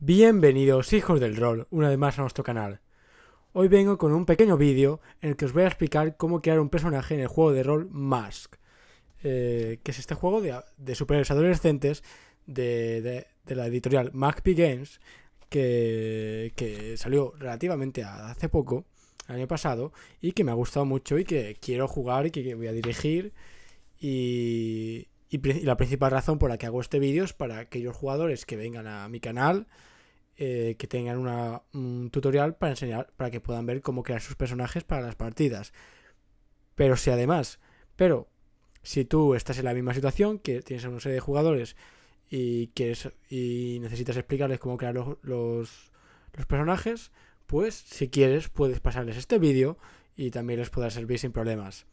Bienvenidos hijos del rol, una vez más a nuestro canal. Hoy vengo con un pequeño vídeo en el que os voy a explicar cómo crear un personaje en el juego de rol Mask, eh, que es este juego de, de superhéroes adolescentes de, la editorial Magpie Games, que, salió relativamente hace poco, el año pasado, y que me ha gustado mucho y que quiero jugar y que voy a dirigir. Y, y, la principal razón por la que hago este vídeo es para aquellos jugadores que vengan a mi canal eh, que tengan un tutorial para enseñar, para que puedan ver cómo crear sus personajes para las partidas. Pero si además, pero si tú estás en la misma situación, que tienes una serie de jugadores y, quieres, y necesitas explicarles cómo crear los, personajes, pues si quieres puedes pasarles este vídeo y también les podrá servir sin problemas.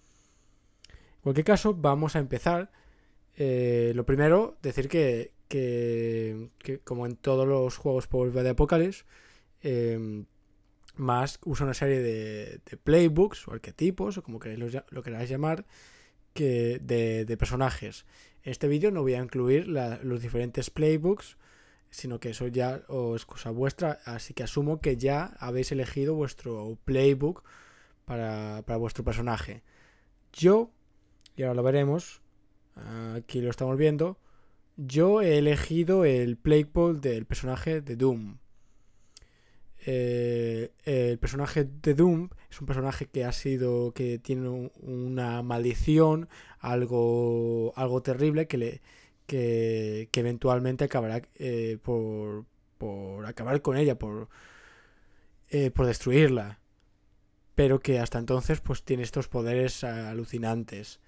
En cualquier caso, vamos a empezar. Eh, lo primero, decir que, que, como en todos los juegos Power de de em, más usa una serie de, playbooks o arquetipos, o como queráis lo, queráis llamar, que de, personajes. En este vídeo no voy a incluir los diferentes playbooks, sino que eso ya es cosa vuestra, así que asumo que ya habéis elegido vuestro playbook para vuestro personaje. Yo, y ahora lo veremos, aquí lo estamos viendo, yo he elegido el Plague del personaje de Doom. Eh, el personaje de Doom es un personaje que ha sido. que tiene una maldición, algo. algo terrible que le. que, eventualmente acabará eh, por. por acabar con ella, por. Eh, por destruirla. Pero que hasta entonces, pues tiene estos poderes alucinantes.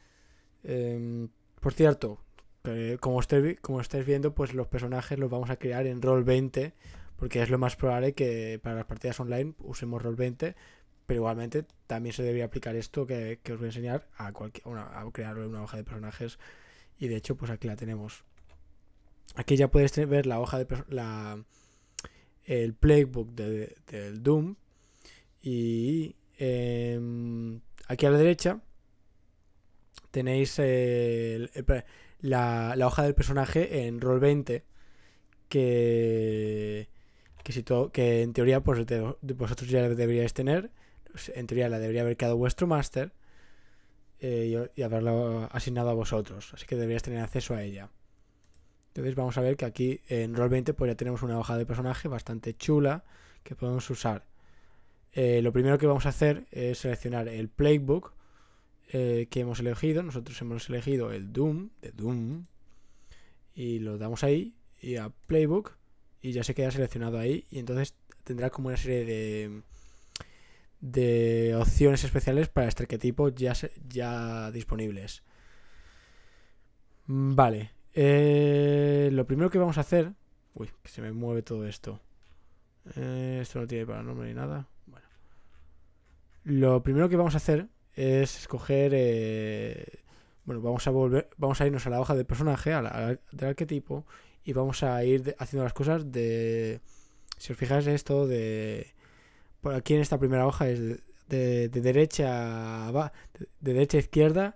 Em, por cierto, eh, como, estáis viendo, pues los personajes los vamos a crear en rol 20 porque es lo más probable que para las partidas online usemos rol 20 pero igualmente también se debería aplicar esto que, os voy a enseñar a, crear una hoja de personajes y de hecho pues aquí la tenemos. Aquí ya podéis ver la hoja de la, el playbook del Doom y em, aquí a la derecha tenéis el, la, hoja del personaje en Roll20, que, que, si que en teoría pues, vosotros ya deberíais tener, pues, en teoría la debería haber quedado vuestro máster eh, y, y haberla asignado a vosotros, así que deberíais tener acceso a ella. Entonces vamos a ver que aquí en Roll20 pues ya tenemos una hoja de personaje bastante chula que podemos usar. Eh, lo primero que vamos a hacer es seleccionar el playbook eh, que hemos elegido. Nosotros hemos elegido el Doom, de Doom, y lo damos ahí, y a Playbook, y ya se queda seleccionado ahí, y entonces tendrá como una serie de de opciones especiales para este arquetipo ya, ya disponibles. Mm, vale. Eh, lo primero que vamos a hacer... Uy, que se me mueve todo esto. Eh, esto no tiene para nombre ni nada. Bueno. Lo primero que vamos a hacer es escoger... Eh, bueno, vamos a, volver, vamos a irnos a la hoja de personaje, del arquetipo, y vamos a ir haciendo las cosas de... Si os fijáis esto de... Por aquí en esta primera hoja es de, derecha a, de derecha a izquierda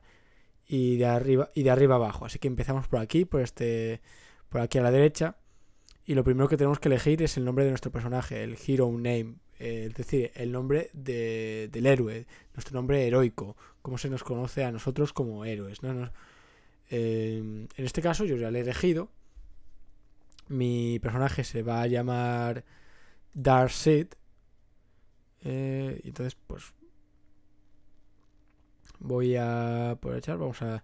y de arriba y de arriba abajo. Así que empezamos por aquí, por este por aquí a la derecha y lo primero que tenemos que elegir es el nombre de nuestro personaje, el hero name, eh, es decir, el nombre del héroe, nuestro nombre heroico, cómo se nos conoce a nosotros como héroes. Em, en este caso yo ya lo he elegido, mi personaje se va a llamar Darkseid, eh, entonces pues voy a echar vamos a...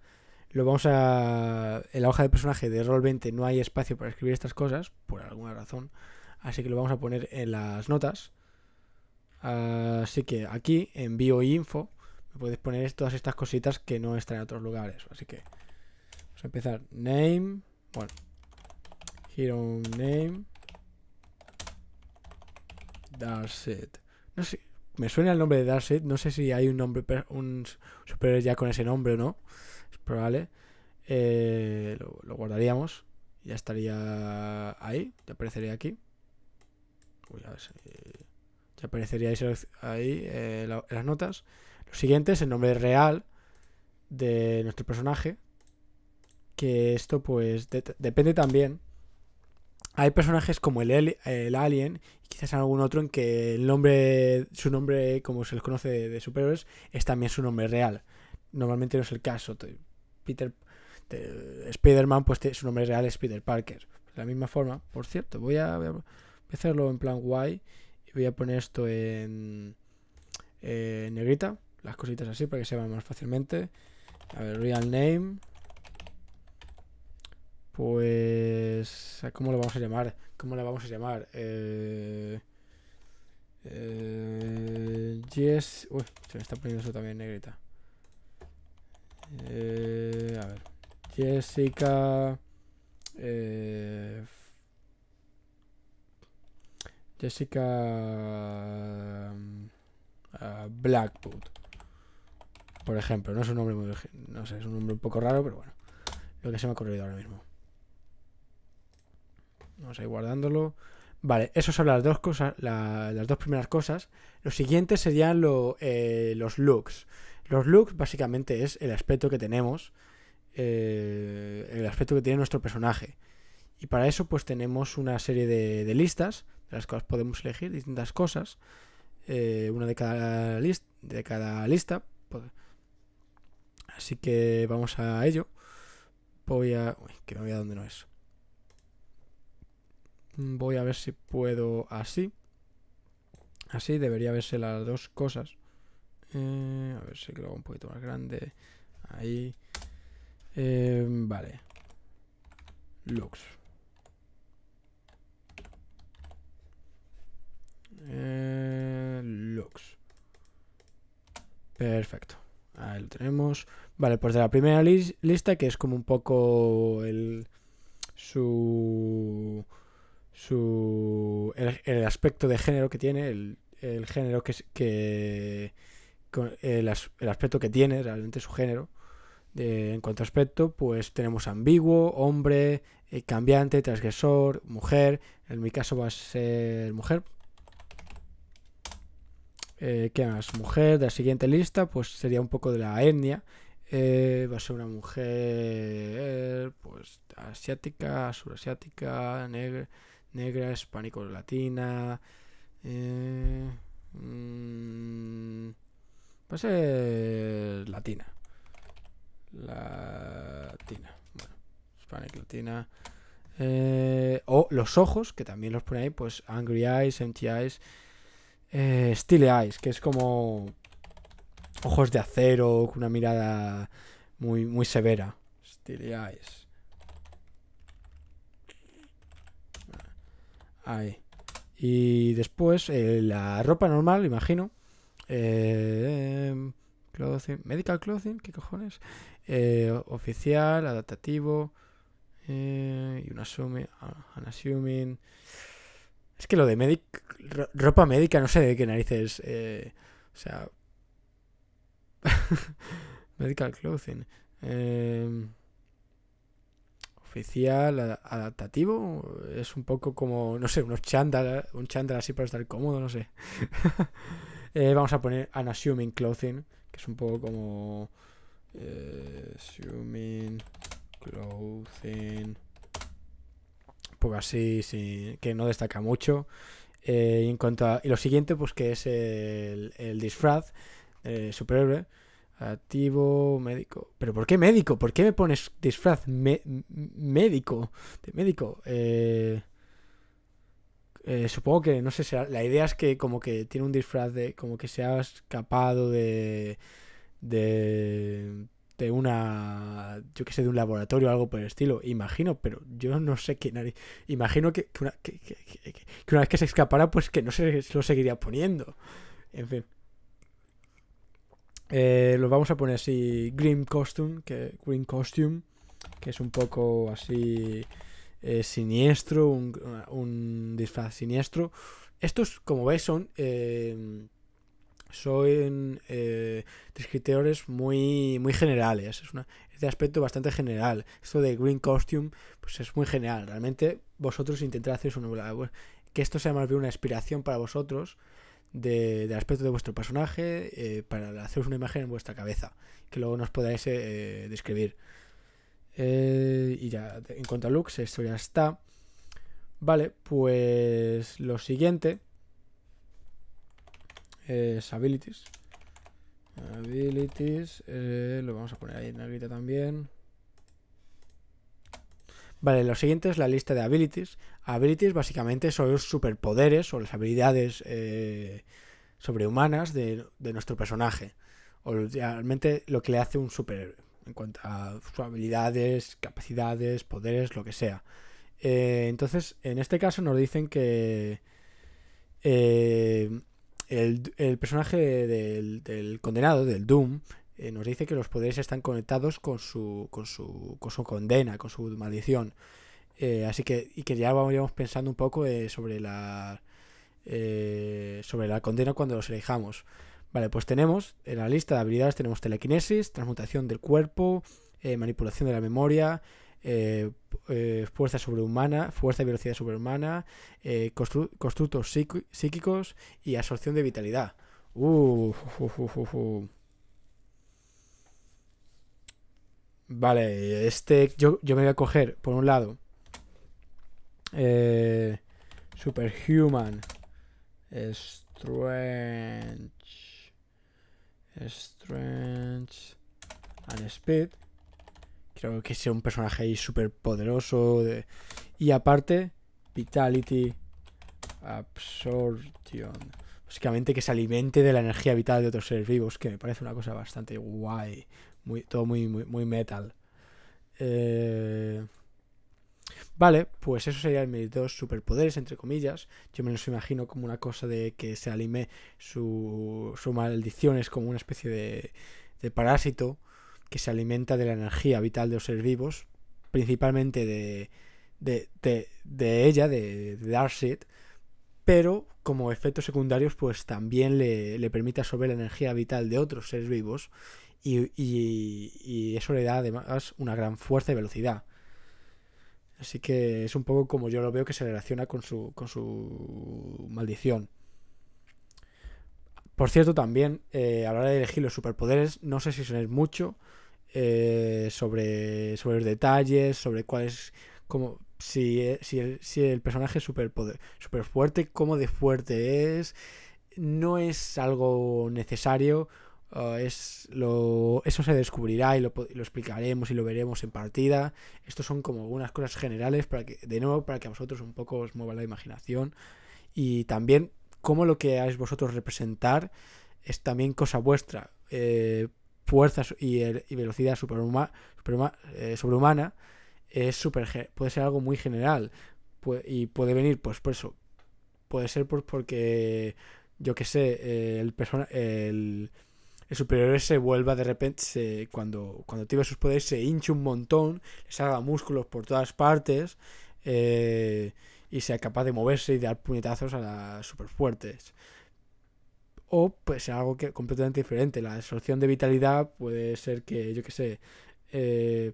Lo vamos a... En la hoja de personaje de Roll20 no hay espacio para escribir estas cosas, por alguna razón. Así que lo vamos a poner en las notas. Así que aquí envío info me puedes poner todas estas cositas que no están en otros lugares. Así que vamos a empezar. Name. Bueno. Hero name. Darset No sé. Me suena el nombre de Darset No sé si hay un nombre un superior ya con ese nombre o no. Es probable. Eh, lo, guardaríamos. Ya estaría ahí. Ya aparecería aquí. Uy, a ver si ya aparecería ahí eh, las notas. Lo siguiente es el nombre real de nuestro personaje. Que esto pues depende también. Hay personajes como el, el, Alien y quizás algún otro en que el nombre, su nombre, como se les conoce de, superhéroes, es también su nombre real. Normalmente no es el caso. Peter Spider-Man, pues su nombre real es Peter Parker. De la misma forma, por cierto, voy a, voy a hacerlo en plan guay voy a poner esto en, eh, negrita, las cositas así para que se vea más fácilmente. A ver, real name. Pues... ¿Cómo lo vamos a llamar? ¿Cómo lo vamos a llamar? Eh, eh... yes. Uy, se me está poniendo eso también en negrita. Eh, a ver. Jessica. Jessica eh, Blackwood, por ejemplo. No es un nombre muy... No sé, es un nombre un poco raro, pero bueno. Lo que se me ha ocurrido ahora mismo. Vamos a ir guardándolo. Vale, esas son las dos cosas, las dos primeras cosas. Lo siguiente serían eh, los looks. Los looks básicamente es el aspecto que tenemos, eh, el aspecto que tiene nuestro personaje. Y para eso pues tenemos una serie de, listas de las cuales podemos elegir distintas cosas, eh, una de cada, list, de cada lista. Pues. Así que vamos a ello. Voy a... Uy, que me voy a donde no es. Voy a ver si puedo así. Así debería verse las dos cosas. Eh, a ver si creo un poquito más grande. Ahí. Eh, vale. Lux. Eh, looks Perfecto. Ahí lo tenemos. Vale, pues de la primera lista, que es como un poco el. su. su. el, aspecto de género que tiene, el, género que. que el, aspecto que tiene realmente su género. en cuanto a aspecto, pues tenemos ambiguo, hombre, eh, cambiante, transgresor, mujer. En mi caso va a ser mujer, eh, ¿Qué más? Mujer, de la siguiente lista, pues sería un poco de la etnia. Eh, va a ser una mujer, pues, asiática, surasiática, negra, negra hispánico-latina. Eh, mm, va a ser latina. Latina, bueno, hispánico-latina. Eh, o los ojos, que también los pone ahí, pues, angry eyes, empty eyes eh, Eyes, que es como ojos de acero, con una mirada muy, muy severa. Style Eyes. Ahí. Y después eh, la ropa normal, imagino. Eh, clothing, medical clothing, ¿qué cojones? Eh, oficial, adaptativo. y un assuming, ah, unassuming. Es que lo de ropa médica, no sé de qué narices. Eh, o sea. medical clothing. Em, oficial, adaptativo. Es un poco como, no sé, unos chándal, un chándal así para estar cómodo, no sé. Eh, vamos a poner assuming clothing, que es un poco como. Eh, assuming clothing poco así, sí, que no destaca mucho. Eh, y, en cuanto y lo siguiente, pues que es el, disfraz eh, superhéroe. Activo, médico. ¿Pero por qué médico? ¿Por qué me pones disfraz médico? De médico. Eh, eh, supongo que, no sé, la idea es que como que tiene un disfraz de, como que se ha escapado de, de, de una, yo que sé, de un laboratorio o algo por el estilo, imagino, pero yo no sé qué nadie, imagino que, que, una, que, vez que se escapara, pues que no se lo seguiría poniendo. En fin. Los eh, lo vamos a poner así, Green Costume, que, Green Costume, que es un poco así eh, siniestro, un, un, disfraz siniestro. Estos, como veis, son... Eh, son eh, muy, muy generales. ¿eh? Es, de aspecto bastante general. Esto de Green Costume, pues es muy general. Realmente vosotros intentáis hacer una Que esto sea más bien una inspiración para vosotros del aspecto de vuestro personaje eh, para haceros una imagen en vuestra cabeza que luego nos podáis eh, describir. y ya, en cuanto a Lux, esto ya está. Vale, pues lo siguiente es abilities. Abilities, eh, lo vamos a poner ahí en negrita también. Vale, lo siguiente es la lista de abilities. Abilities básicamente son los superpoderes o las habilidades eh, sobrehumanas de, nuestro personaje. O realmente lo que le hace un superhéroe en cuanto a sus habilidades, capacidades, poderes, lo que sea. Eh, entonces, en este caso nos dicen que eh, el, el personaje del, condenado, del Doom, eh, nos dice que los poderes están conectados con su, con su, su condena, con su maldición. Eh, así que, y que ya vamos pensando un poco eh, sobre la sobre la condena cuando los elijamos. Vale, pues tenemos en la lista de habilidades tenemos telequinesis, transmutación del cuerpo, manipulación de la memoria, eh, eh, fuerza sobrehumana, fuerza y velocidad sobrehumana, eh, constructos psíquicos y absorción de vitalidad. vale, este yo, yo, me voy a coger, por un lado, Superhuman, Strange, Strange and Speed. Creo que sea un personaje ahí súper poderoso. Y aparte, Vitality Absorption. Básicamente que se alimente de la energía vital de otros seres vivos, que me parece una cosa bastante guay. todo muy, muy, metal. Eh, vale, pues eso serían mis dos superpoderes, entre comillas. Yo me los imagino como una cosa de que se alime su, su maldición, es como una especie de, de parásito que se alimenta de la energía vital de los seres vivos, principalmente de, de, ella, de, de pero como efectos secundarios pues también le, le permite absorber la energía vital de otros seres vivos y, eso le da además una gran fuerza y velocidad. Así que es un poco como yo lo veo que se relaciona con su, con su maldición. Por cierto, también eh, a la hora de elegir los superpoderes, no sé si son es mucho, eh, sobre, sobre los detalles, sobre cuál es, si, eh, si, el, personaje es súper super fuerte, cómo de fuerte es. No es algo necesario. Ah, es lo, eso se descubrirá y lo, explicaremos y lo veremos en partida. Estos son como algunas cosas generales, para que, de nuevo, para que a vosotros un poco os mueva la imaginación. Y también cómo lo que vais vosotros representar es también cosa vuestra. Eh, fuerza y, velocidad superhumana superhuma, eh, es super, puede ser algo muy general y puede venir pues por eso puede ser porque yo que sé eh, el persona el, superior se vuelva de repente cuando cuando activa sus poderes se hinche un montón le haga músculos por todas partes eh, y sea capaz de moverse y dar puñetazos a las super fuertes o pues algo que completamente diferente. La absorción de vitalidad puede ser que, yo qué sé, eh,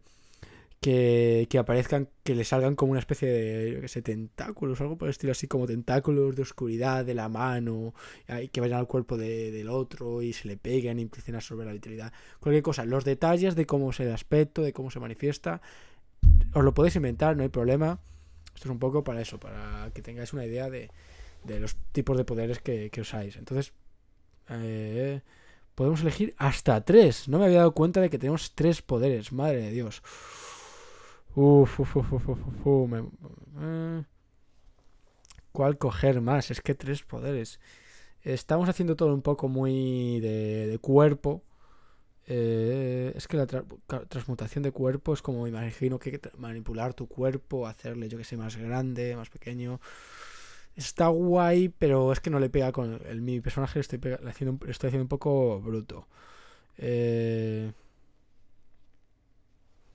que, aparezcan, que le salgan como una especie de, yo qué sé, tentáculos, algo por estilo así, como tentáculos de oscuridad de la mano, y que vayan al cuerpo del otro y se le peguen y empiecen a absorber la vitalidad. Cualquier cosa, los detalles de cómo es el aspecto, de cómo se manifiesta, os lo podéis inventar, no hay problema. Esto es un poco para eso, para que tengáis una idea de, los tipos de poderes que, que usáis. Entonces, eh, podemos elegir hasta tres. No me había dado cuenta de que tenemos tres poderes. Madre de Dios. Uf, uf, uf, uf, eh. ¿Cuál coger más? Es que tres poderes. Estamos haciendo todo un poco muy de, cuerpo. Eh, es que la transmutación de cuerpo es como, imagino que manipular tu cuerpo, hacerle, yo que sé, más grande, más pequeño está guay, pero es que no le pega con el, mi personaje, estoy haciendo, estoy haciendo un poco bruto. Eh,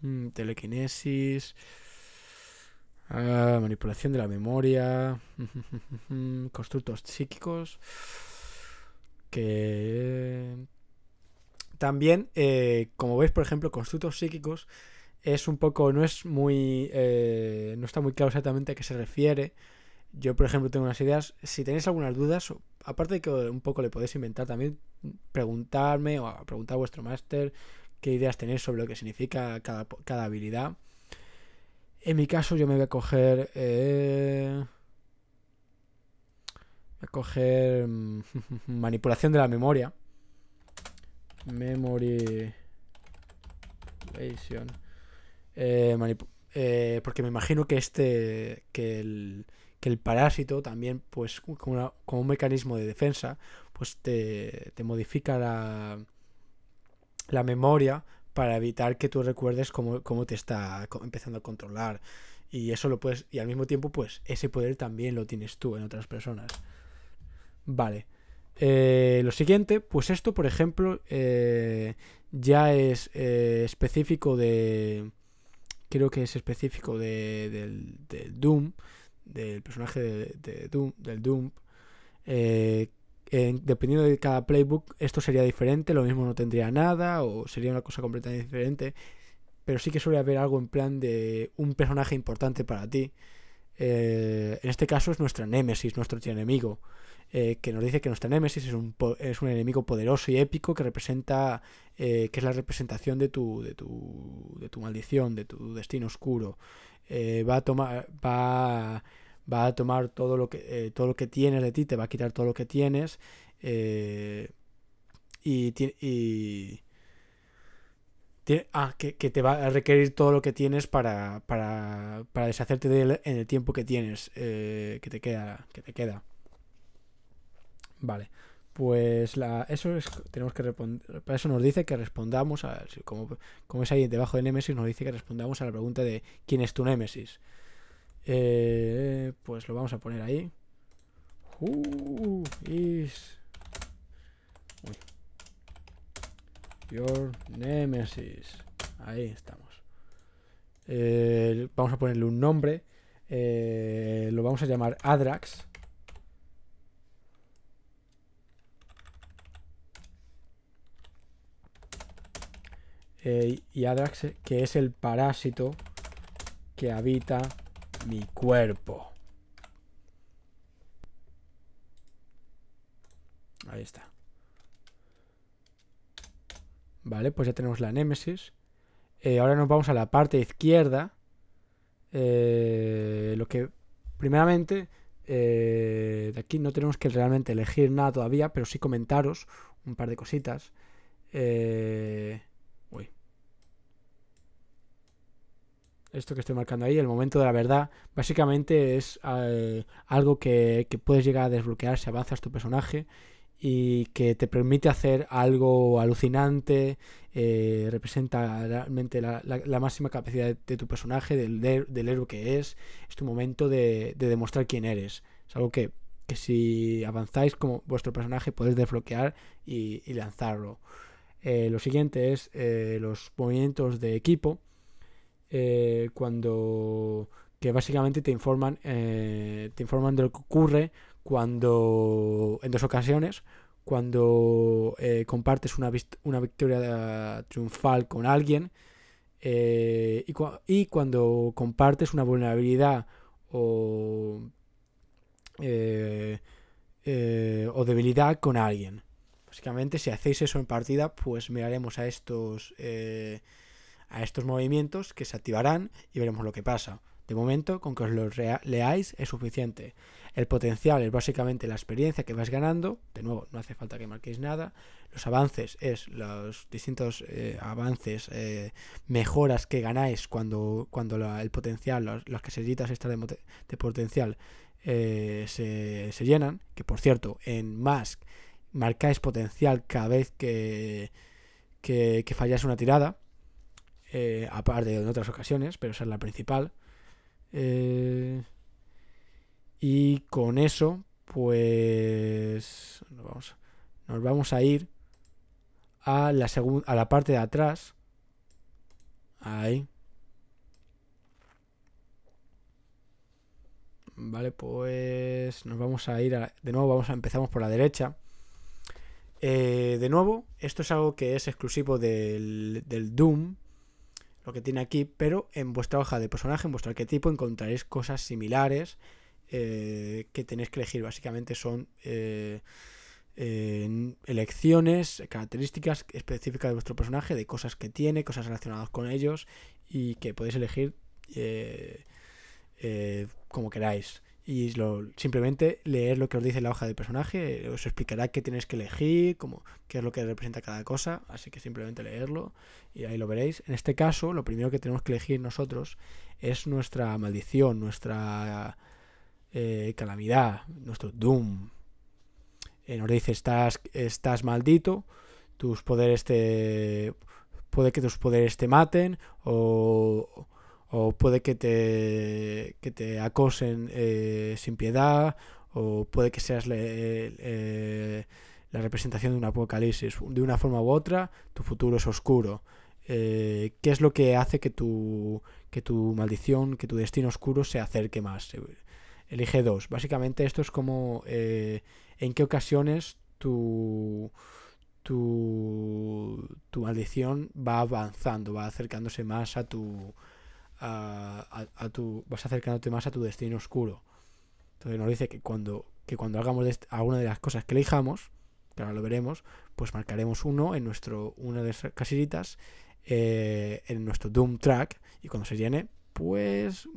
mm, telequinesis. Ah, manipulación de la memoria. Constructos psíquicos. Que. También, eh, como veis, por ejemplo, constructos psíquicos es un poco. No es muy. Eh, no está muy claro exactamente a qué se refiere. Yo, por ejemplo, tengo unas ideas. Si tenéis algunas dudas, aparte de que un poco le podéis inventar, también preguntarme o preguntar a vuestro máster qué ideas tenéis sobre lo que significa cada, habilidad. En mi caso, yo me voy a coger. Eh, voy a coger. Mm, manipulación de la memoria. Memory. Eh, eh, porque me imagino que este. que el que el parásito también, pues como, un mecanismo de defensa, pues te, modifica la, memoria para evitar que tú recuerdes cómo, te está empezando a controlar. Y eso lo puedes, y al mismo tiempo, pues ese poder también lo tienes tú en otras personas. Vale. Eh, lo siguiente, pues esto, por ejemplo, eh, ya es eh, específico de. Creo que es específico de, del Doom del personaje de, Doom, del Doom. Eh, dependiendo de cada playbook, esto sería diferente, lo mismo no tendría nada o sería una cosa completamente diferente. Pero sí que suele haber algo en plan de un personaje importante para ti. Eh, en este caso es nuestra némesis, nuestro enemigo, eh, que nos dice que nuestra némesis es un, es un enemigo poderoso y épico que representa, que es la representación de tu, de tu, de tu maldición, de tu destino oscuro. Eh, va a tomar, va, va a tomar todo lo que eh, todo lo que tienes de ti, te va a quitar todo lo que tienes eh, y, Ah, que, te va a requerir todo lo que tienes para, deshacerte de él en el tiempo que tienes, que, te queda, que te queda. Vale. Pues eso es, tenemos que Para eso nos dice que respondamos Como, es ahí debajo de Nemesis, nos dice que respondamos a la pregunta de ¿quién es tu Nemesis? Eh, pues lo vamos a poner ahí. is your Nemesis? Ahí estamos. Eh, vamos a ponerle un nombre. Eh, lo vamos a llamar Adrax. Eh, y Adrax, que es el parásito que habita mi cuerpo. Ahí está. Vale, pues ya tenemos la némesis. Eh, ahora nos vamos a la parte izquierda. Eh, lo que, primeramente, de aquí no tenemos que realmente elegir nada todavía, pero sí comentaros un par de cositas. Eh, esto que estoy marcando ahí, el momento de la verdad, básicamente es eh, algo que, puedes llegar a desbloquear si avanzas tu personaje y que te permite hacer algo alucinante, eh, representa realmente la, máxima capacidad de, tu personaje, del, héroe que es, es tu momento de, demostrar quién eres. Es algo que, si avanzáis como vuestro personaje podéis desbloquear y lanzarlo. Eh, lo siguiente es eh, los movimientos de equipo. Eh, cuando. que básicamente te informan. te de lo que ocurre cuando. en dos ocasiones. Cuando compartes una, una, victoria triunfal con alguien. Y, cuando compartes una vulnerabilidad o debilidad con alguien. Básicamente, si hacéis eso en partida, pues miraremos a estos, eh, a estos movimientos que se activarán y veremos lo que pasa. De momento, con que os los leáis es suficiente. El potencial es básicamente la experiencia que vais ganando. De nuevo, no hace falta que marquéis nada. Los avances es los distintos eh, avances, eh, mejoras que ganáis cuando, cuando el potencial, las, las se estas de, de potencial se, se llenan. Que por cierto, en Mask marcáis potencial cada vez que, que, una tirada, eh, aparte de en otras ocasiones, pero esa es la principal. Eh, y con eso, pues nos vamos, a ir a la, a la parte de atrás. Ahí. Vale, pues nos vamos a ir de nuevo, vamos a empezamos por la derecha. Eh, de nuevo, esto es algo que es exclusivo del, Doom, lo que tiene aquí, pero en vuestra hoja de personaje, en vuestro arquetipo, encontraréis cosas similares eh, que tenéis que elegir. Básicamente son eh, elecciones, características específicas de vuestro personaje, de cosas que tiene, cosas relacionadas con ellos y que podéis elegir como queráis y simplemente leer lo que os dice la hoja de personaje, os explicará qué tienes que elegir, cómo, qué es lo que representa cada cosa, así que simplemente leerlo y ahí lo veréis. En este caso, lo primero que tenemos que elegir nosotros es nuestra maldición, nuestra eh, calamidad, nuestro doom. Eh, nos dice, estás, estás maldito, tus poderes te... puede que tus poderes te maten o o puede que te, te acosen eh, sin piedad, o puede que seas eh, la representación de un apocalipsis. De una forma u otra, tu futuro es oscuro. Eh, ¿Qué es lo que hace que tu, que tu maldición, que tu destino oscuro se acerque más? Elige dos. Básicamente esto es como en qué ocasiones tu, tu, tu maldición va avanzando, va acercándose más a tu, a, tu, vas acercándote más a tu destino oscuro. Entonces nos dice que cuando, que cuando hagamos alguna de las cosas que elijamos, que ahora lo veremos, pues marcaremos uno en nuestro, una de esas casillitas, eh, en nuestro Doom Track, y cuando se llene, pues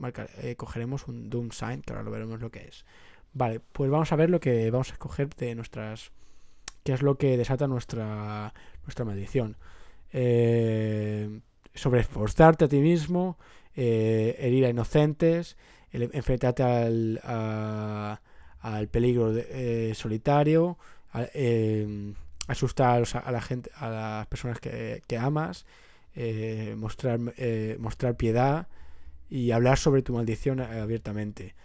eh, cogeremos un Doom Sign, que ahora lo veremos lo que es. Vale, pues vamos a ver lo que vamos a escoger de nuestras. qué es lo que desata nuestra, nuestra maldición. Eh, sobre esforzarte a ti mismo, eh, herir a inocentes, enfrentarte al, al peligro eh, solitario, em, asustar a, la gente, a las personas que, amas, eh, mostrar, mostrar piedad y hablar sobre tu maldición abiertamente.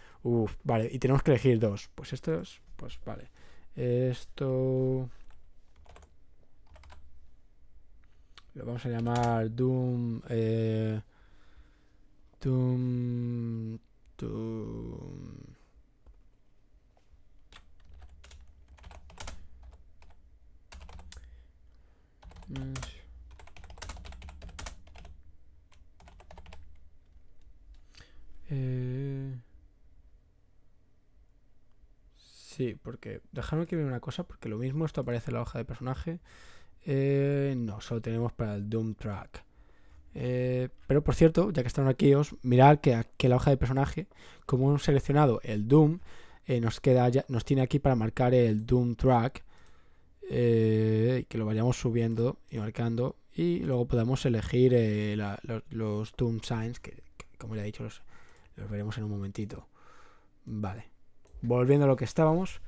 vale, y tenemos que elegir dos. Pues estos, pues vale. Esto... Lo vamos a llamar Doom... Eh, sí, porque dejadme que vea una cosa, porque lo mismo, esto aparece en la hoja de personaje. Eh, no, solo tenemos para el Doom Track. Eh, pero por cierto, ya que están aquí, os mirad que, que la hoja de personaje, como hemos seleccionado el Doom, eh, nos, queda nos tiene aquí para marcar el Doom Track. Eh, que lo vayamos subiendo y marcando. Y luego podemos elegir los, Doom Signs, que, como ya he dicho, los, veremos en un momentito. Vale. Volviendo a lo que estábamos.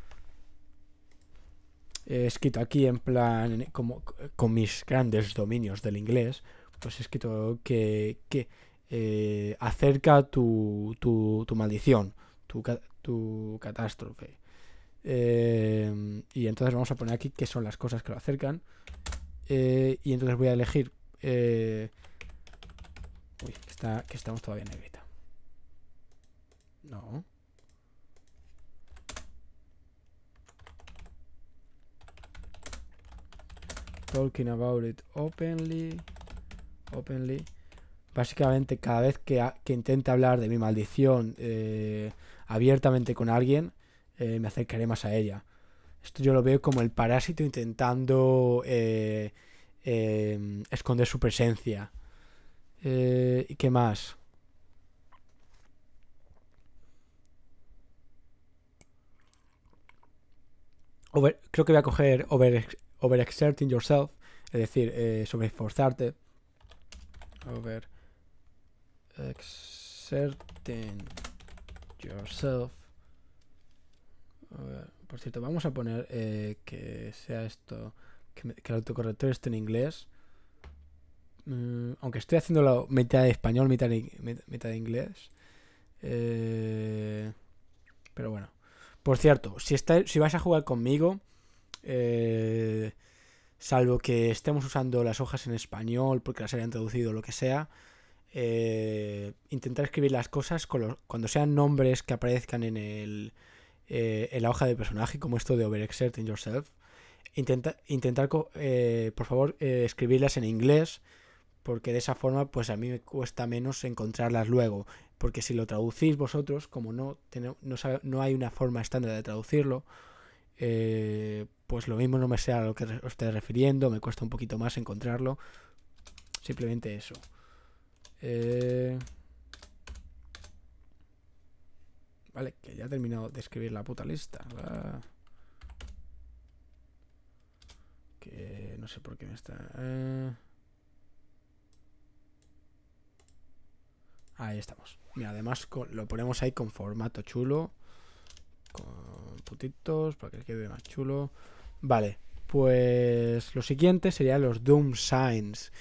He escrito aquí en plan como, con mis grandes dominios del inglés pues que escrito que, que eh, acerca tu, tu, maldición, tu, catástrofe. Eh, y entonces vamos a poner aquí qué son las cosas que lo acercan. Eh, y entonces voy a elegir... uy, está, que estamos todavía en negrita. No. Talking about it openly openly. Básicamente, cada vez que, intente hablar de mi maldición eh, abiertamente con alguien, eh, me acercaré más a ella. Esto yo lo veo como el parásito intentando eh, em, esconder su presencia. ¿Y qué más? creo que voy a coger over, overexerting yourself, es decir, sobreforzarte a ver. Exerting yourself. A ver. Por cierto, vamos a poner eh, que sea esto. Que, el autocorrector esté en inglés. Mm, aunque estoy haciendo la mitad de español, mitad de, mitad de inglés. Eh, pero bueno. Por cierto, si, está, si vas a jugar conmigo. Eh, salvo que estemos usando las hojas en español porque las hayan traducido o lo que sea, eh, intentar escribir las cosas cuando sean nombres que aparezcan en, el, eh, en la hoja de personaje, como esto de Overexerting Yourself. Intenta, intentar, eh, por favor, eh, escribirlas en inglés, porque de esa forma, pues a mí me cuesta menos encontrarlas luego. Porque si lo traducís vosotros, como no, no, no hay una forma estándar de traducirlo, pues lo mismo no me sea a lo que os estoy refiriendo, me cuesta un poquito más encontrarlo. Simplemente eso. Eh, vale, que ya he terminado de escribir la puta lista. Que no sé por qué me está... Eh. Ahí estamos. Mira, además lo ponemos ahí con formato chulo. Con putitos, para que quede más chulo. Vale, pues lo siguiente serían los Doom Signs.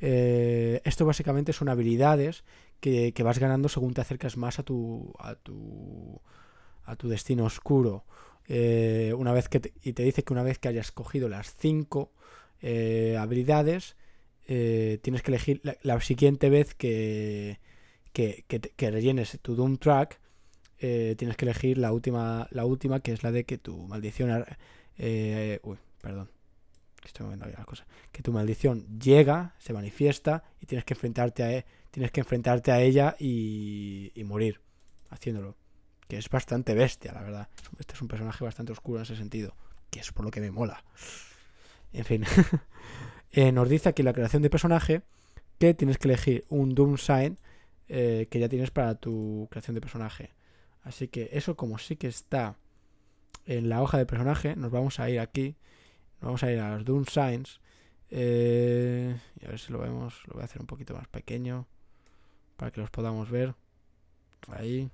Eh, esto básicamente son habilidades que, vas ganando según te acercas más a tu, a tu, a tu destino oscuro. Eh, una vez que y te dice que una vez que hayas cogido las 5 eh, habilidades, tienes que elegir la, siguiente vez que, que, que, rellenes tu Doom Track. tienes que elegir la última, la última, que es la de que tu maldición eh, uy, perdón. Que tu maldición llega, se manifiesta y tienes que enfrentarte a, e, tienes que enfrentarte a ella y, morir haciéndolo. Que es bastante bestia, la verdad. Este es un personaje bastante oscuro en ese sentido. Que es por lo que me mola. En fin. Eh, nos dice aquí la creación de personaje que tienes que elegir un Doom Sign eh, que ya tienes para tu creación de personaje. Así que eso como sí que está en la hoja de personaje, nos vamos a ir aquí, vamos a ir a los Doom Signs. Eh, y a ver si lo vemos, lo voy a hacer un poquito más pequeño para que los podamos ver. Ahí.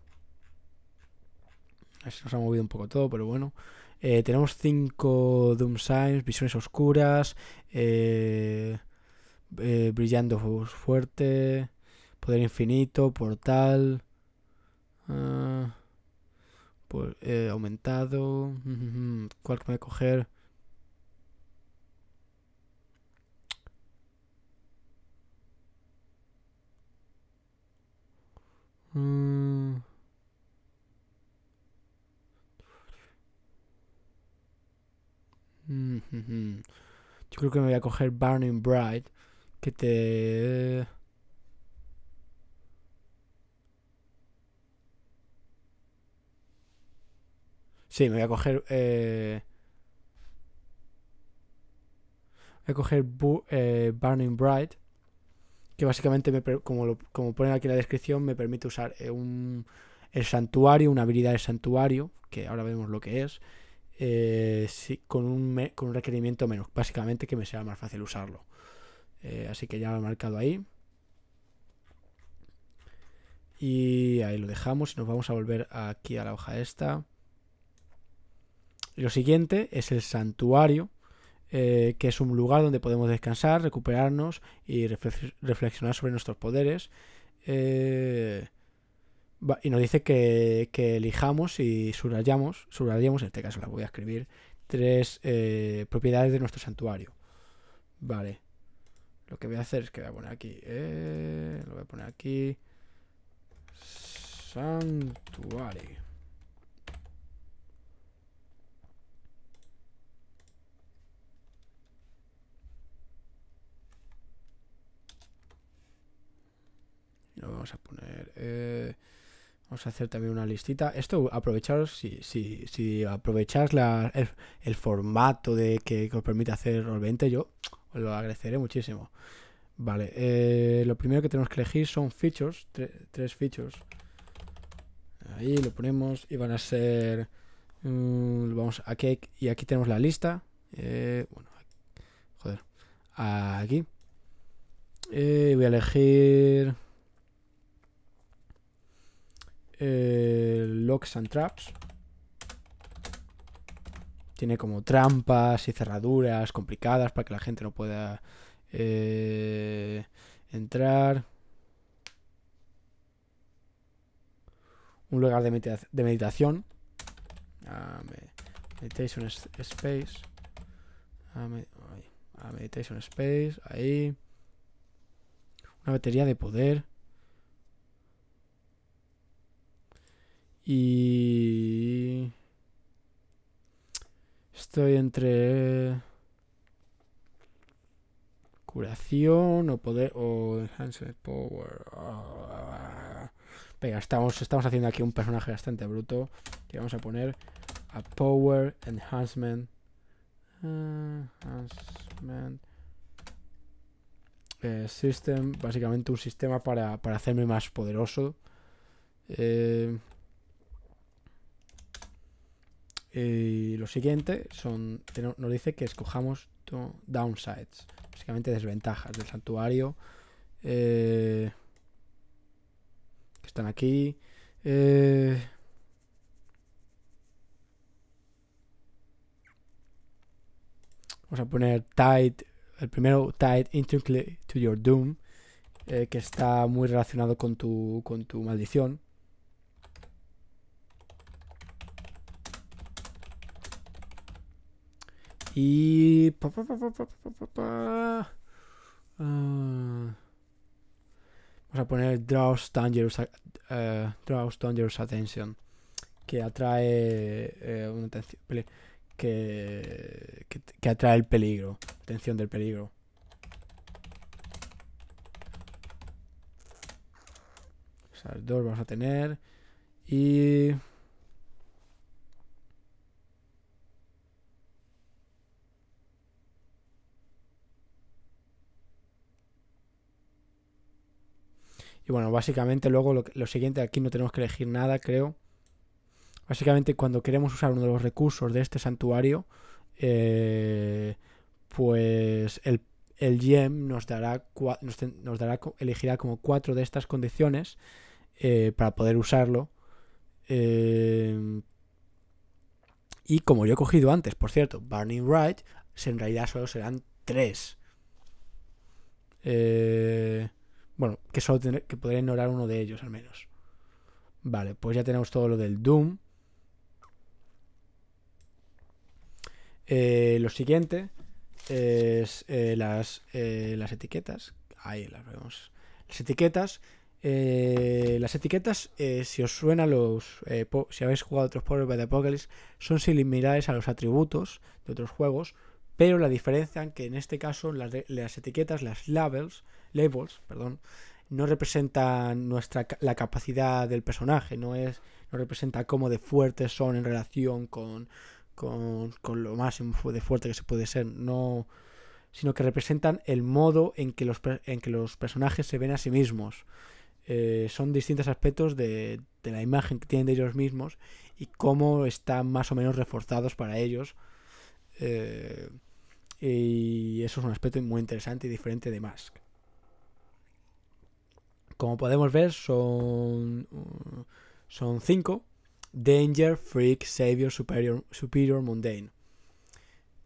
A ver si nos ha movido un poco todo, pero bueno. Eh, tenemos 5 Doom Signs, Visiones Oscuras, eh, Brillando Fuerte, Poder Infinito, Portal. Ah, eh, aumentado. ¿Cuál que me voy a coger? Mm, Yo creo que me voy a coger Burning Bright, que te Sí, me voy a coger. Eh, voy a coger eh, Burning Bright. Que básicamente, como, como ponen aquí en la descripción, me permite usar eh, el santuario, una habilidad de santuario, que ahora vemos lo que es, con, un con un requerimiento menos, básicamente que me sea más fácil usarlo. así que ya lo he marcado ahí. Y ahí lo dejamos y nos vamos a volver aquí a la hoja esta. Lo siguiente es el santuario, eh, que es un lugar donde podemos descansar, recuperarnos y reflexionar sobre nuestros poderes. Eh, y nos dice que, elijamos y subrayamos, en este caso las voy a escribir, tres eh, propiedades de nuestro santuario. Vale. Lo que voy a hacer es que voy a poner aquí. lo voy a poner aquí. Santuario. vamos a poner. Eh, vamos a hacer también una listita. Esto aprovecharos, si, si, si aprovecháis el, formato de que, os permite hacer Roll20, yo os lo agradeceré muchísimo. Vale, eh, lo primero que tenemos que elegir son features, tres features. Ahí lo ponemos y van a ser... vamos mm, vamos aquí y aquí tenemos la lista. Eh, bueno, joder. Aquí. voy a elegir eh, locks and Traps. Tiene como trampas y cerraduras complicadas para que la gente no pueda eh, entrar. Un lugar de, meditación. Ah, meditation Space. Ah, ah, meditation Space. Ahí. Una batería de poder. Y... Estoy entre... Curación o poder... O power... Venga, estamos, estamos haciendo aquí un personaje bastante bruto. Que vamos a poner a power enhancement... Enhancement... Eh, system, básicamente un sistema para, para hacerme más poderoso. Eh, y eh, lo siguiente son, nos dice que escojamos downsides, básicamente desventajas del santuario. Eh, están aquí. Eh, vamos a poner el primero tight into to your doom, que está muy relacionado con tu, con tu maldición. Y. vamos a poner Draws Dangerous, eh, draws dangerous Attention. Que atrae. Eh, una atención, que, que, atrae el peligro. Atención del peligro. O dos vamos a tener. Y. Y bueno, básicamente luego lo, siguiente, aquí no tenemos que elegir nada, creo. Básicamente cuando queremos usar uno de los recursos de este santuario, eh, pues el, el, gem nos dará, nos, dará, elegirá como cuatro de estas condiciones eh, para poder usarlo. Eh, y como yo he cogido antes, por cierto, Burning Right, en realidad solo serán tres. Eh, bueno, que solo tener, que poder ignorar uno de ellos al menos. Vale, pues ya tenemos todo lo del Doom. Eh, lo siguiente es eh, eh, las, etiquetas. Ahí las vemos. Las etiquetas. las etiquetas, si os suena los. si habéis jugado otros Power de Apocalypse, son similares a los atributos de otros juegos. Pero la diferencia es que en este caso las, las etiquetas, las labels, levels, perdón, no representan nuestra, la capacidad del personaje, no, es, no representa cómo de fuertes son en relación con, lo máximo de fuerte que se puede ser, no, sino que representan el modo en que los, en que los personajes se ven a sí mismos. Eh, son distintos aspectos de, la imagen que tienen de ellos mismos y cómo están más o menos reforzados para ellos. Eh, y eso es un aspecto muy interesante y diferente de Mask como podemos ver, son, son cinco. Danger, Freak, Savior, Superior, Superior Mundane.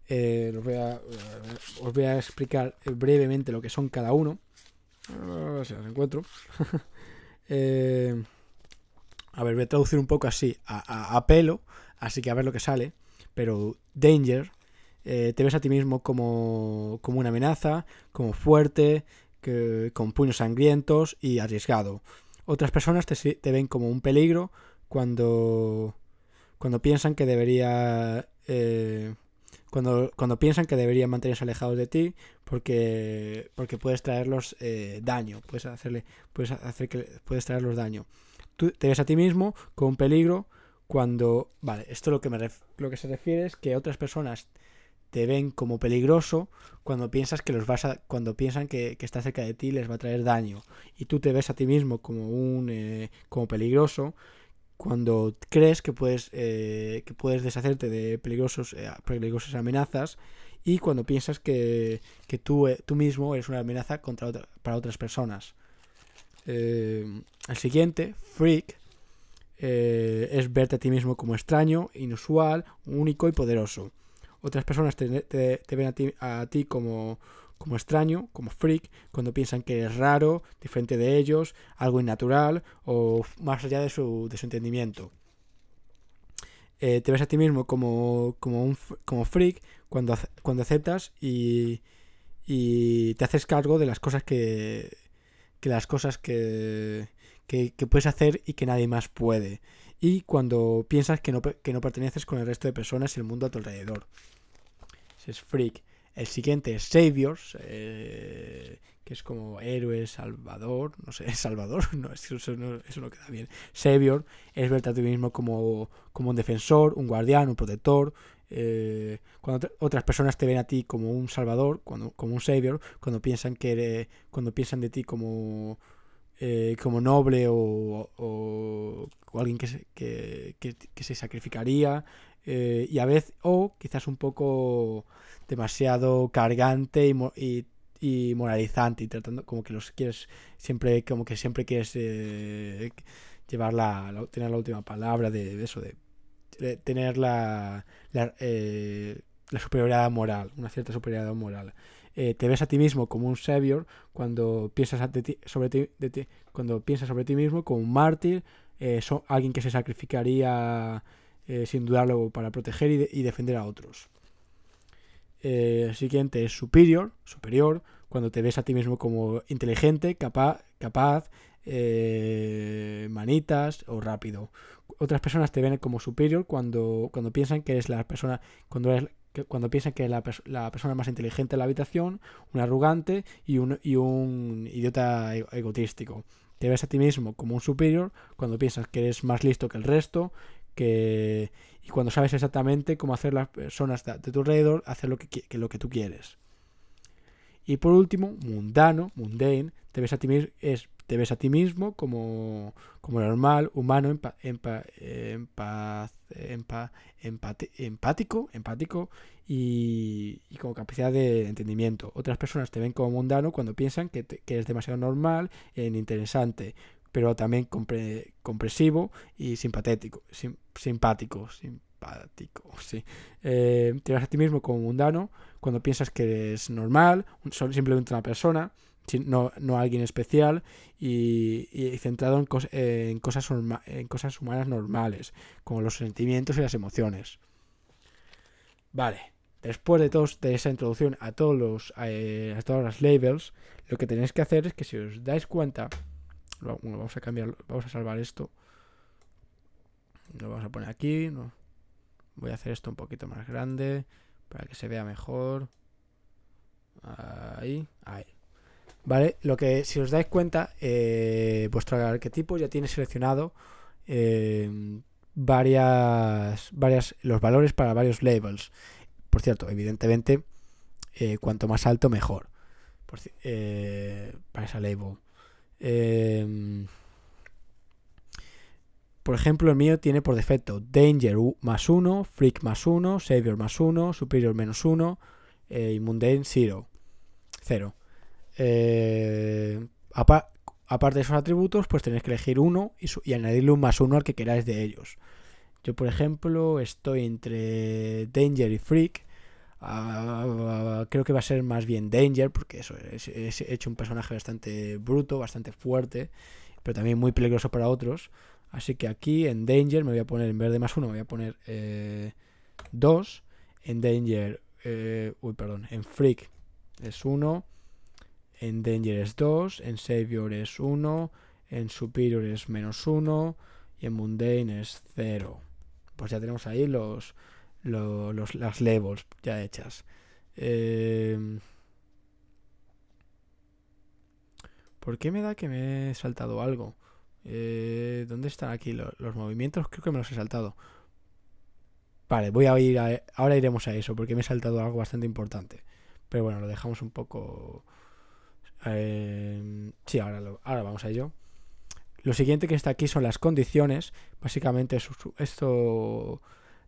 Eh, os, voy a, explicar brevemente lo que son cada uno. A ver si los encuentro. Eh, a ver, voy a traducir un poco así, a, pelo, así que a ver lo que sale. Pero Danger, eh, te ves a ti mismo como, como una amenaza, como fuerte, con puños sangrientos y arriesgado. Otras personas te, ven como un peligro cuando, cuando piensan que debería... Eh, cuando, cuando, piensan que deberían mantenerse alejados de ti porque, porque puedes traerlos eh, daño, puedes, hacerle, puedes, hacer que, puedes traerlos daño. Tú te ves a ti mismo como un peligro cuando... Vale, esto lo que, me lo que se refiere es que otras personas te ven como peligroso cuando piensas que los vas a, cuando piensan que, está cerca de ti les va a traer daño y tú te ves a ti mismo como un eh, como peligroso cuando crees que puedes eh, que puedes deshacerte de peligrosos eh, peligrosas amenazas y cuando piensas que, que tú, tú mismo eres una amenaza contra otra, para otras personas el siguiente freak es verte a ti mismo como extraño inusual único y poderoso otras personas te, ven a ti, como, extraño, como freak, cuando piensan que eres raro, diferente de ellos, algo innatural o más allá de su, de su entendimiento. Eh, te ves a ti mismo como, un, como freak cuando, cuando aceptas y, te haces cargo de las cosas que, que las cosas que, que puedes hacer y que nadie más puede y cuando piensas que no, que no perteneces con el resto de personas y el mundo a tu alrededor. Ese es Freak. El siguiente es Saviors, eh, que es como héroe, salvador, no sé, salvador, no, eso no, eso no queda bien. Savior es verte a ti mismo como, un defensor, un guardián, un protector. Eh, cuando otras personas te ven a ti como un salvador, cuando, como un savior, cuando piensan que cuando piensan de ti como eh, como noble o, alguien que se, que, se sacrificaría eh, y a veces o quizás un poco demasiado cargante y, y, y, moralizante y tratando como que los quieres siempre como que siempre quieres eh, llevar la, tener la última palabra de, eso de, tener eh, la superioridad moral una cierta superioridad moral eh, te ves a ti mismo como un savior cuando piensas, sobre ti, cuando piensas sobre ti mismo como un mártir, eh, alguien que se sacrificaría eh, sin dudarlo para proteger y, defender a otros. el siguiente es superior, superior, cuando te ves a ti mismo como inteligente, capaz, capaz manitas o rápido. Otras personas te ven como superior cuando, cuando piensan que eres la persona, cuando eres, cuando piensan que la, la, persona más inteligente de la habitación, un arrogante y un, idiota e-, egotístico. Te ves a ti mismo como un superior cuando piensas que eres más listo que el resto, que y cuando sabes exactamente cómo hacer las personas de, tu alrededor hacer lo que, lo que tú quieres. Y por último, mundano, mundane, te ves a ti mismo, es te ves a ti mismo como, normal, humano, empa, empa, empa, empático, empático y, y, con capacidad de entendimiento. Otras personas te ven como mundano cuando piensan que, que eres demasiado normal e interesante, pero también comprensivo compresivo y simpatético, simpático, simpático, sí. Eh, te ves a ti mismo como mundano cuando piensas que eres normal, simplemente una persona no, alguien especial, y, centrado en, cosas en cosas humanas normales, como los sentimientos y las emociones. Vale, después de, todos, de esa introducción a, todos los, a eh, todas las labels, lo que tenéis que hacer es que si os dais cuenta, vamos a cambiar, vamos a salvar esto. Lo vamos a poner aquí. No. Voy a hacer esto un poquito más grande para que se vea mejor. Ahí, ahí. Lo que, si os dais cuenta, eh, vuestro arquetipo ya tiene seleccionado eh, varias, varias, los valores para varios labels. Por cierto, evidentemente, eh, cuanto más alto, mejor. para esa label. Em, por ejemplo, el mío tiene por defecto Danger más 1, Freak más 1, Savior más 1, Superior menos 1 y Mundane 0. 0. Eh, aparte de esos atributos, pues tenéis que elegir uno y, añadirle un más uno al que queráis de ellos. Yo, por ejemplo, estoy entre Danger y Freak. Ah, creo que va a ser más bien Danger, porque eso, es, hecho un personaje bastante bruto, bastante fuerte, pero también muy peligroso para otros. Así que aquí en Danger me voy a poner, en verde más uno, me voy a poner eh, dos en Danger, eh, uy, perdón, en Freak es uno en Danger es 2, en Savior es 1, en Superior es menos 1 y en Mundane es 0. Pues ya tenemos ahí los, las levels ya hechas. Em, ¿Por qué me da que me he saltado algo? Eh, ¿Dónde están aquí los, los, movimientos? Creo que me los he saltado. Vale, voy a ir ahora iremos a eso porque me he saltado algo bastante importante. Pero bueno, lo dejamos un poco Em, sí, ahora, ahora vamos a ello. Lo siguiente que está aquí son las condiciones. Básicamente esto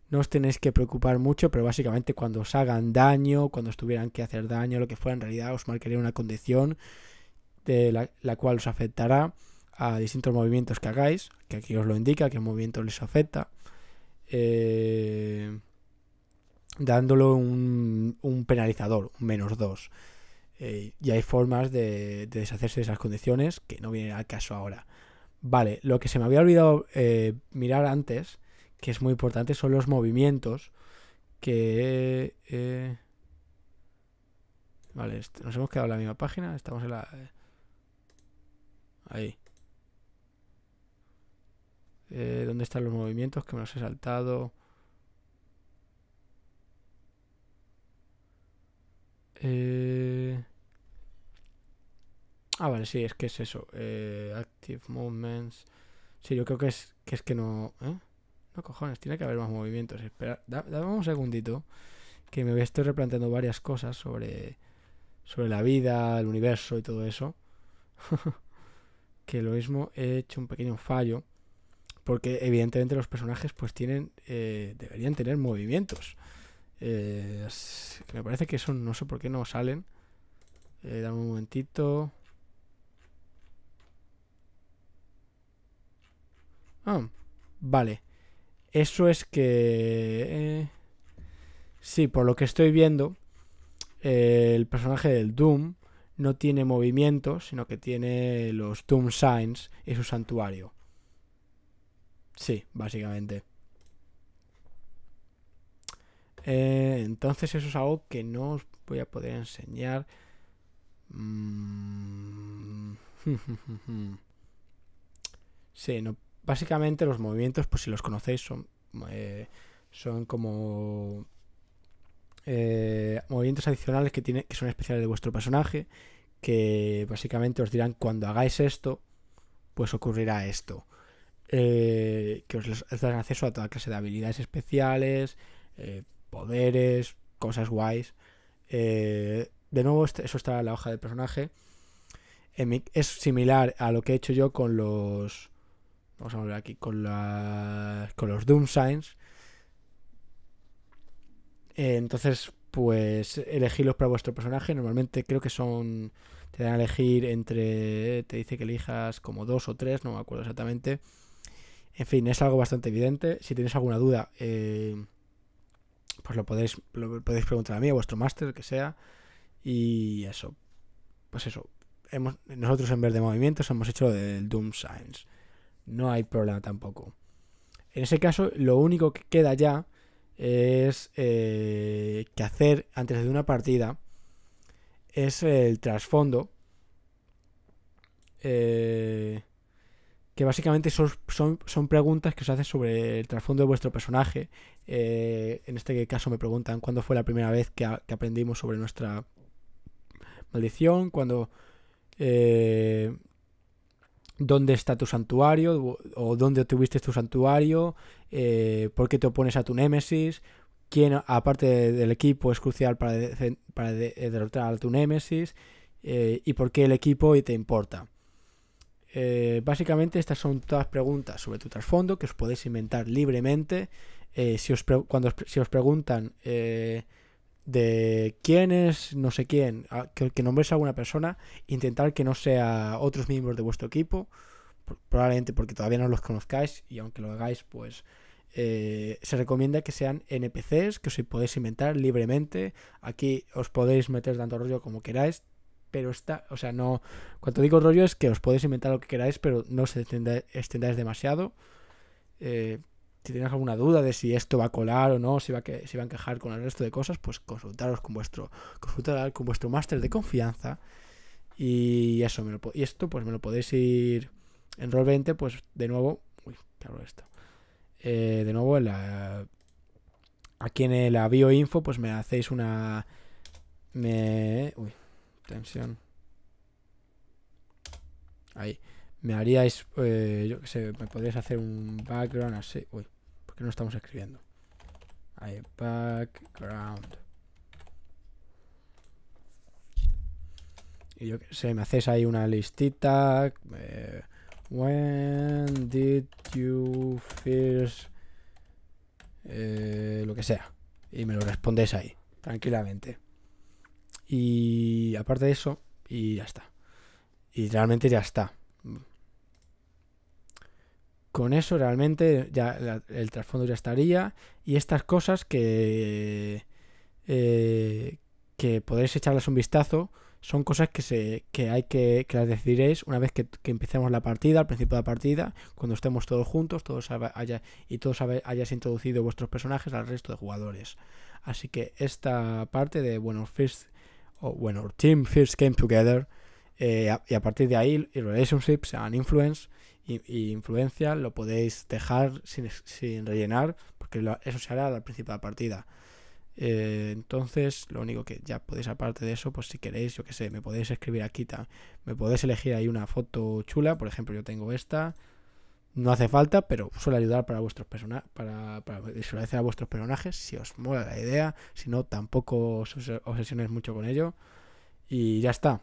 no os tenéis que preocupar mucho, pero básicamente cuando os hagan daño, cuando estuvieran que hacer daño, lo que fuera, en realidad os marcaría una condición de la, cual os afectará a distintos movimientos que hagáis, que aquí os lo indica, qué movimiento les afecta, eh, dándolo un, un penalizador, menos 2. Eh, y hay formas de, deshacerse de esas condiciones que no vienen al caso ahora. Vale, lo que se me había olvidado eh, mirar antes, que es muy importante, son los movimientos que... Eh, vale, nos hemos quedado en la misma página, estamos en la... ahí. ¿Dónde están los movimientos que me los he saltado? Eh... Ah, vale, sí, es que es eso. Eh, active movements. Sí, yo creo que es que, es que no. ¿eh? No cojones, tiene que haber más movimientos. Espera, dame un segundito. Que me voy estoy replanteando varias cosas sobre, sobre la vida, el universo y todo eso. que lo mismo he hecho un pequeño fallo. Porque evidentemente los personajes pues tienen. Eh, deberían tener movimientos. me parece que eso no sé por qué no salen. dame un momentito. Ah, vale. Eso es que... Eh, sí, por lo que estoy viendo, eh, el personaje del Doom no tiene movimiento, sino que tiene los Doom Signs y su santuario. Sí, básicamente. Eh, entonces eso es algo que no os voy a poder enseñar. Mm. sí, no Básicamente los movimientos, pues si los conocéis, son, eh, son como eh, movimientos adicionales que, tiene, que son especiales de vuestro personaje, que básicamente os dirán cuando hagáis esto, pues ocurrirá esto. Eh, que os, dan acceso a toda clase de habilidades especiales, poderes, cosas guays. de nuevo, este, eso está en la hoja del personaje. es similar a lo que he hecho yo con los Vamos a volver aquí con, con los Doom Signs. Eh, entonces, pues elegirlos para vuestro personaje. Normalmente creo que son. Te dan a elegir entre. Te dice que elijas como dos o tres, no me acuerdo exactamente. En fin, es algo bastante evidente. Si tenéis alguna duda, eh, pues lo podéis, podéis preguntar a mí, a vuestro máster, que sea. Y eso. Pues eso. nosotros en vez de movimientos hemos hecho del Doom Science no hay problema tampoco. En ese caso, lo único que queda ya es eh, que hacer antes de una partida es el trasfondo. Eh, que básicamente son, preguntas que se hacen sobre el trasfondo de vuestro personaje. Eh, en este caso me preguntan cuándo fue la primera vez que, aprendimos sobre nuestra maldición, cuando dónde está tu santuario o dónde obtuviste tu santuario, eh, por qué te opones a tu némesis, quién aparte del equipo es crucial para, para eh, derrotar a tu némesis eh, y por qué el equipo te importa. básicamente estas son todas preguntas sobre tu trasfondo que os podéis inventar libremente. cuando si os preguntan de quién es no sé quién, que, que nombréis a alguna persona, intentar que no sea otros miembros de vuestro equipo, probablemente porque todavía no los conozcáis y aunque lo hagáis, pues eh, se recomienda que sean NPCs, que os podéis inventar libremente, aquí os podéis meter tanto rollo como queráis, pero está, o sea, no, cuando digo rollo es que os podéis inventar lo que queráis, pero no se extendáis demasiado. Eh, si tenéis alguna duda de si esto va a colar o no, si va a, que, si va a encajar con el resto de cosas, pues consultaros con vuestro, consultar con vuestro máster de confianza. Y eso, me y esto pues me lo podéis ir en Roll20, pues de nuevo, uy, qué esto. Eh, de nuevo, en la, aquí en la bioinfo, pues me hacéis una... Me, uy, tensión. Ahí me haríais, eh, yo qué sé, me podríais hacer un background así. Uy, ¿por qué no estamos escribiendo? Ahí, background. Y yo que sé, me hacéis ahí una listita. Eh, when did you first... Eh, lo que sea. Y me lo respondes ahí, tranquilamente. Y aparte de eso, y ya está. Y realmente ya está con eso realmente ya el trasfondo ya estaría y estas cosas que eh, que podéis echarles un vistazo son cosas que se que hay que, que las decidiréis una vez que, empecemos la partida al principio de la partida cuando estemos todos juntos todos haya, y todos hayáis introducido vuestros personajes al resto de jugadores así que esta parte de bueno first o bueno team first came together eh, y a partir de ahí relationships and influence y, influencia lo podéis dejar sin, rellenar, porque se eso será la principal partida. Eh, entonces, lo único que ya podéis, aparte de eso, pues si queréis, yo que sé, me podéis escribir aquí, me podéis elegir ahí una foto chula, por ejemplo, yo tengo esta. No hace falta, pero suele ayudar para vuestros personajes, para, para, a vuestros personajes, si os mola la idea, si no, tampoco os obsesionéis mucho con ello. Y ya está.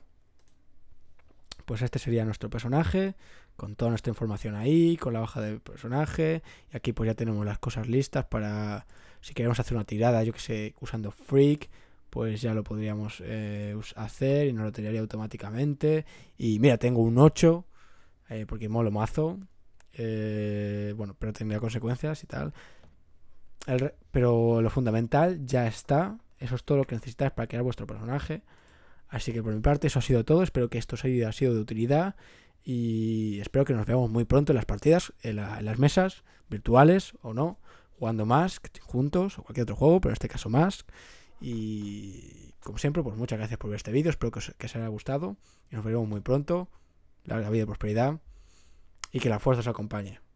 Pues este sería nuestro personaje con toda nuestra información ahí, con la baja de personaje. Y aquí pues ya tenemos las cosas listas para si queremos hacer una tirada, yo que sé, usando Freak, pues ya lo podríamos eh, hacer y nos lo tiraría automáticamente. Y mira, tengo un 8, eh, porque molo mazo. Eh, bueno, pero tendría consecuencias y tal. pero lo fundamental ya está. Eso es todo lo que necesitáis para crear vuestro personaje. Así que por mi parte, eso ha sido todo. Espero que esto os haya sido de utilidad y espero que nos veamos muy pronto en las partidas, en, las mesas, virtuales o no, jugando más, juntos o cualquier otro juego, pero en este caso más. Y como siempre, pues muchas gracias por ver este vídeo, espero que os, haya gustado y nos veremos muy pronto. la vida y prosperidad y que la fuerza os acompañe.